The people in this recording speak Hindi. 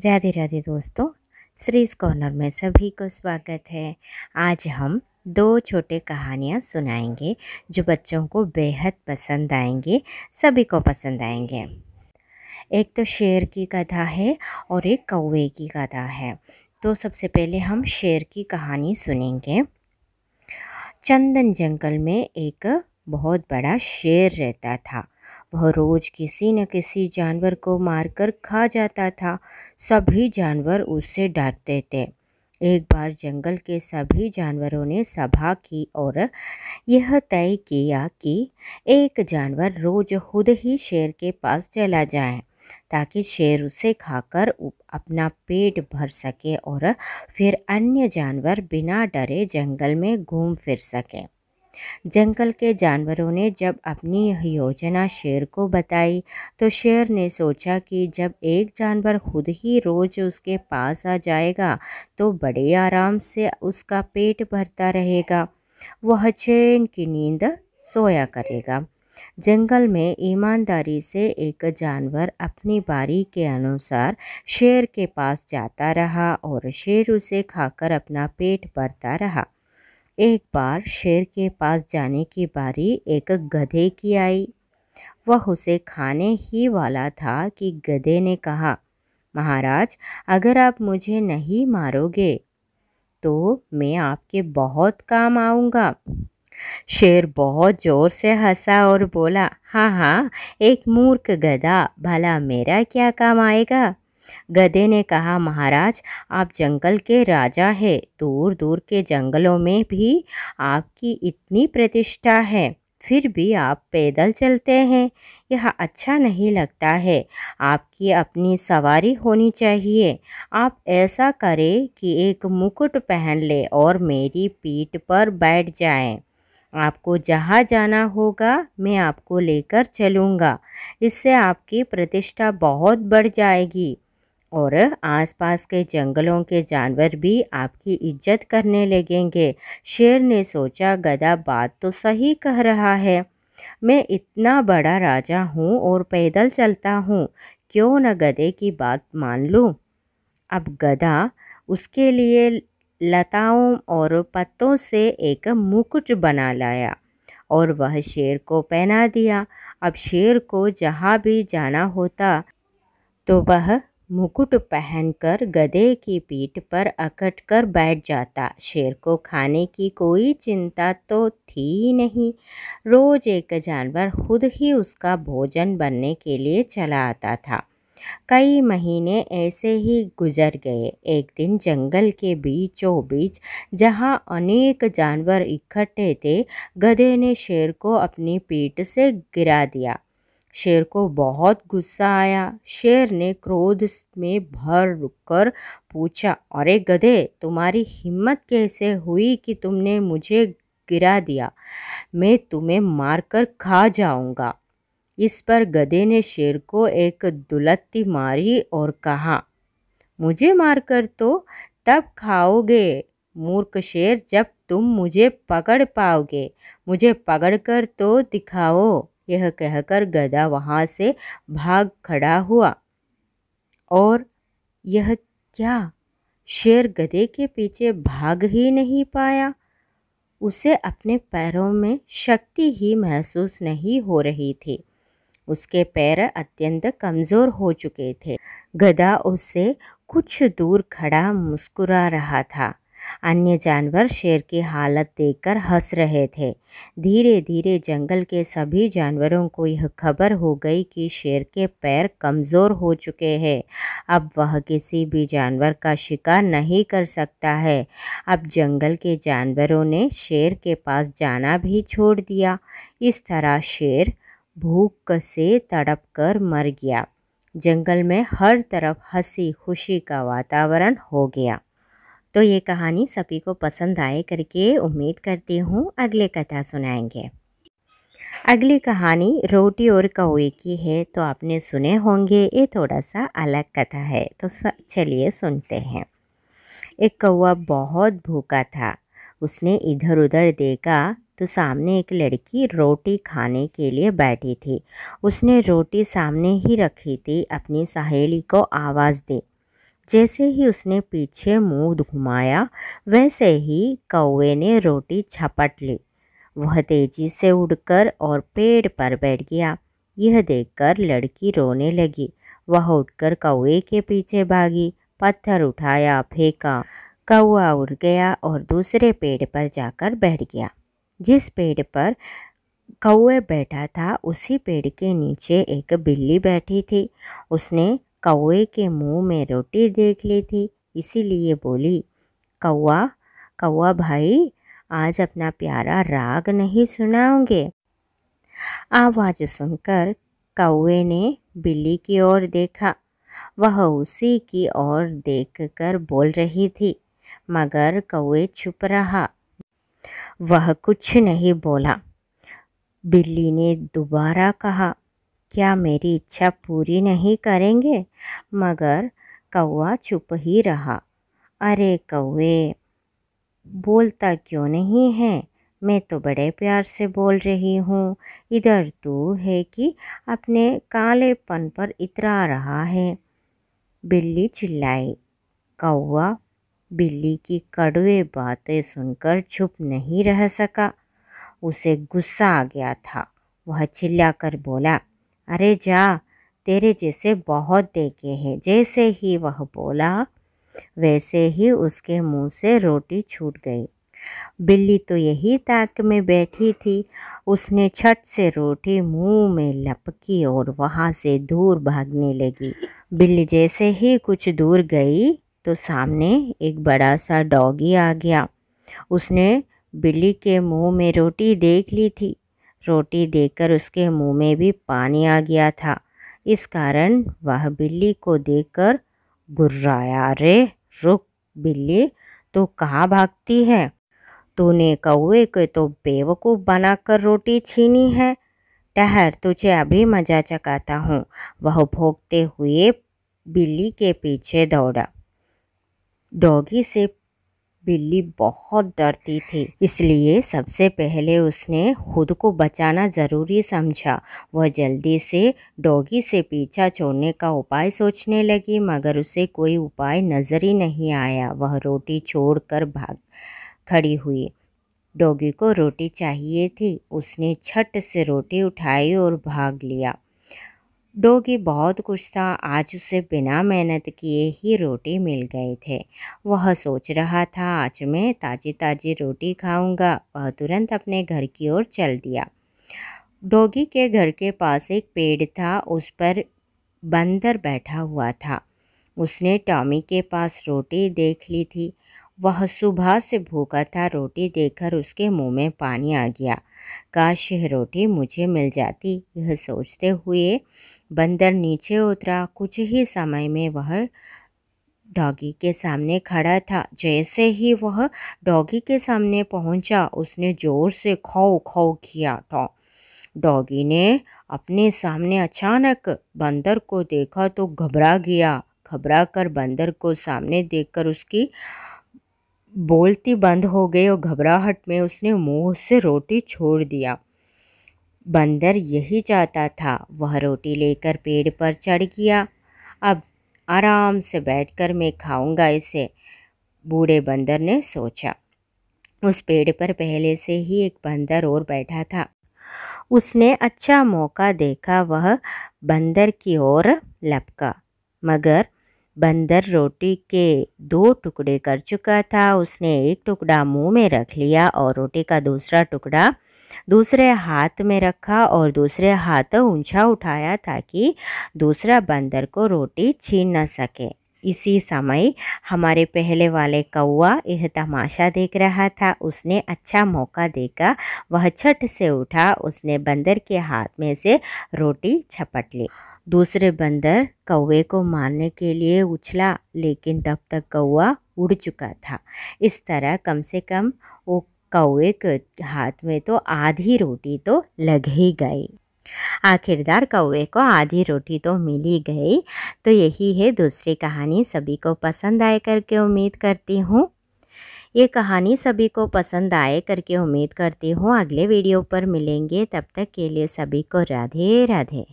राधे राधे दोस्तों श्रीज कॉर्नर में सभी को स्वागत है आज हम दो छोटे कहानियाँ सुनाएंगे जो बच्चों को बेहद पसंद आएंगे सभी को पसंद आएंगे एक तो शेर की कथा है और एक कौवे की कथा है तो सबसे पहले हम शेर की कहानी सुनेंगे चंदन जंगल में एक बहुत बड़ा शेर रहता था वह रोज़ किसी न किसी जानवर को मारकर खा जाता था सभी जानवर उससे डरते थे एक बार जंगल के सभी जानवरों ने सभा की और यह तय किया कि एक जानवर रोज खुद ही शेर के पास चला जाए ताकि शेर उसे खाकर अपना पेट भर सके और फिर अन्य जानवर बिना डरे जंगल में घूम फिर सकें जंगल के जानवरों ने जब अपनी यह योजना शेर को बताई तो शेर ने सोचा कि जब एक जानवर खुद ही रोज़ उसके पास आ जाएगा तो बड़े आराम से उसका पेट भरता रहेगा वह चैन की नींद सोया करेगा जंगल में ईमानदारी से एक जानवर अपनी बारी के अनुसार शेर के पास जाता रहा और शेर उसे खाकर अपना पेट भरता रहा एक बार शेर के पास जाने की बारी एक गधे की आई वह उसे खाने ही वाला था कि गधे ने कहा महाराज अगर आप मुझे नहीं मारोगे तो मैं आपके बहुत काम आऊँगा शेर बहुत जोर से हंसा और बोला हाँ हाँ एक मूर्ख गधा भला मेरा क्या काम आएगा गधे ने कहा महाराज आप जंगल के राजा हैं दूर दूर के जंगलों में भी आपकी इतनी प्रतिष्ठा है फिर भी आप पैदल चलते हैं यह अच्छा नहीं लगता है आपकी अपनी सवारी होनी चाहिए आप ऐसा करें कि एक मुकुट पहन ले और मेरी पीठ पर बैठ जाएं। आपको जहाँ जाना होगा मैं आपको लेकर चलूँगा इससे आपकी प्रतिष्ठा बहुत बढ़ जाएगी और आसपास के जंगलों के जानवर भी आपकी इज्जत करने लगेंगे शेर ने सोचा गधा बात तो सही कह रहा है मैं इतना बड़ा राजा हूँ और पैदल चलता हूँ क्यों न गधे की बात मान लूँ अब गधा उसके लिए लताओं और पत्तों से एक मुकुट बना लाया और वह शेर को पहना दिया अब शेर को जहाँ भी जाना होता तो वह मुकुट पहनकर गधे की पीठ पर अकट कर बैठ जाता शेर को खाने की कोई चिंता तो थी नहीं रोज एक जानवर खुद ही उसका भोजन बनने के लिए चला आता था कई महीने ऐसे ही गुजर गए एक दिन जंगल के बीचों बीच जहाँ अनेक जानवर इकट्ठे थे गधे ने शेर को अपनी पीठ से गिरा दिया शेर को बहुत गुस्सा आया शेर ने क्रोध में भर रुककर पूछा अरे गधे तुम्हारी हिम्मत कैसे हुई कि तुमने मुझे गिरा दिया मैं तुम्हें मारकर खा जाऊंगा इस पर गधे ने शेर को एक दुलत्ती मारी और कहा मुझे मारकर तो तब खाओगे मूर्ख शेर जब तुम मुझे पकड़ पाओगे मुझे पकड़ कर तो दिखाओ यह कहकर गधा वहाँ से भाग खड़ा हुआ और यह क्या शेर गधे के पीछे भाग ही नहीं पाया उसे अपने पैरों में शक्ति ही महसूस नहीं हो रही थी उसके पैर अत्यंत कमज़ोर हो चुके थे गधा उससे कुछ दूर खड़ा मुस्कुरा रहा था अन्य जानवर शेर की हालत देखकर हंस रहे थे धीरे धीरे जंगल के सभी जानवरों को यह खबर हो गई कि शेर के पैर कमज़ोर हो चुके हैं अब वह किसी भी जानवर का शिकार नहीं कर सकता है अब जंगल के जानवरों ने शेर के पास जाना भी छोड़ दिया इस तरह शेर भूख से तड़प कर मर गया जंगल में हर तरफ हंसी खुशी का वातावरण हो गया तो ये कहानी सभी को पसंद आए करके उम्मीद करती हूँ अगले कथा सुनाएंगे अगली कहानी रोटी और कौए की है तो आपने सुने होंगे ये थोड़ा सा अलग कथा है तो चलिए सुनते हैं एक कौआ बहुत भूखा था उसने इधर उधर देखा तो सामने एक लड़की रोटी खाने के लिए बैठी थी उसने रोटी सामने ही रखी थी अपनी सहेली को आवाज़ दी जैसे ही उसने पीछे मुंह घुमाया वैसे ही कौवे ने रोटी झपट ली वह तेजी से उड़कर और पेड़ पर बैठ गया यह देखकर लड़की रोने लगी वह उठकर कौवे के पीछे भागी पत्थर उठाया फेंका कौआ उड़ गया और दूसरे पेड़ पर जाकर बैठ गया जिस पेड़ पर कौए बैठा था उसी पेड़ के नीचे एक बिल्ली बैठी थी उसने कौए के मुंह में रोटी देख ली थी इसीलिए बोली कौआ कौआ भाई आज अपना प्यारा राग नहीं सुनाओगे आवाज सुनकर कौए ने बिल्ली की ओर देखा वह उसी की ओर देखकर बोल रही थी मगर कौए चुप रहा वह कुछ नहीं बोला बिल्ली ने दोबारा कहा क्या मेरी इच्छा पूरी नहीं करेंगे मगर कौआ चुप ही रहा अरे कौए बोलता क्यों नहीं है मैं तो बड़े प्यार से बोल रही हूँ इधर तू है कि अपने कालेपन पर इतरा रहा है बिल्ली चिल्लाई कौआ बिल्ली की कड़वे बातें सुनकर चुप नहीं रह सका उसे गुस्सा आ गया था वह चिल्लाकर बोला अरे जा तेरे जैसे बहुत देखे हैं जैसे ही वह बोला वैसे ही उसके मुंह से रोटी छूट गई बिल्ली तो यही ताक में बैठी थी उसने छट से रोटी मुंह में लपकी और वहाँ से दूर भागने लगी बिल्ली जैसे ही कुछ दूर गई तो सामने एक बड़ा सा डॉगी आ गया उसने बिल्ली के मुंह में रोटी देख ली थी रोटी देकर उसके मुंह में भी पानी आ गया था इस कारण वह बिल्ली को देखकर गुर्राया रे रुक बिल्ली तू कहाँ भागती है तूने कौए के तो बेवकूफ़ बनाकर रोटी छीनी है ठहर तुझे अभी मजा चकाता हूँ वह भोगते हुए बिल्ली के पीछे दौड़ा डॉगी से बिल्ली बहुत डरती थी इसलिए सबसे पहले उसने खुद को बचाना ज़रूरी समझा वह जल्दी से डॉगी से पीछा छोड़ने का उपाय सोचने लगी मगर उसे कोई उपाय नज़र ही नहीं आया वह रोटी छोड़कर भाग खड़ी हुई डॉगी को रोटी चाहिए थी उसने छट से रोटी उठाई और भाग लिया डोगी बहुत खुश था आज उसे बिना मेहनत किए ही रोटी मिल गए थे वह सोच रहा था आज मैं ताज़ी ताज़ी रोटी खाऊंगा वह तुरंत अपने घर की ओर चल दिया डोगी के घर के पास एक पेड़ था उस पर बंदर बैठा हुआ था उसने टॉमी के पास रोटी देख ली थी वह सुबह से भूखा था रोटी देखकर उसके मुंह में पानी आ गया काश यह रोटी मुझे मिल जाती यह सोचते हुए बंदर नीचे उतरा कुछ ही समय में वह डॉगी के सामने खड़ा था जैसे ही वह डॉगी के सामने पहुंचा उसने ज़ोर से खौ खो किया था डॉगी ने अपने सामने अचानक बंदर को देखा तो घबरा गया घबरा कर बंदर को सामने देखकर उसकी बोलती बंद हो गई और घबराहट में उसने मुंह से रोटी छोड़ दिया बंदर यही चाहता था वह रोटी लेकर पेड़ पर चढ़ गया अब आराम से बैठकर मैं खाऊंगा इसे बूढ़े बंदर ने सोचा उस पेड़ पर पहले से ही एक बंदर और बैठा था उसने अच्छा मौका देखा वह बंदर की ओर लपका मगर बंदर रोटी के दो टुकड़े कर चुका था उसने एक टुकड़ा मुंह में रख लिया और रोटी का दूसरा टुकड़ा दूसरे हाथ में रखा और दूसरे हाथ ऊंचा उठाया ताकि दूसरा बंदर को रोटी छीन न सके इसी समय हमारे पहले वाले कौआ यह तमाशा देख रहा था उसने अच्छा मौका देखा वह छठ से उठा उसने बंदर के हाथ में से रोटी छपट ली दूसरे बंदर कौवे को मारने के लिए उछला लेकिन तब तक कौआ उड़ चुका था इस तरह कम से कम कौए के हाथ में तो आधी रोटी तो लग ही गई आखिरदार कौए को आधी रोटी तो मिली गई तो यही है दूसरी कहानी सभी को पसंद आए करके उम्मीद करती हूँ ये कहानी सभी को पसंद आए करके उम्मीद करती हूँ अगले वीडियो पर मिलेंगे तब तक के लिए सभी को राधे राधे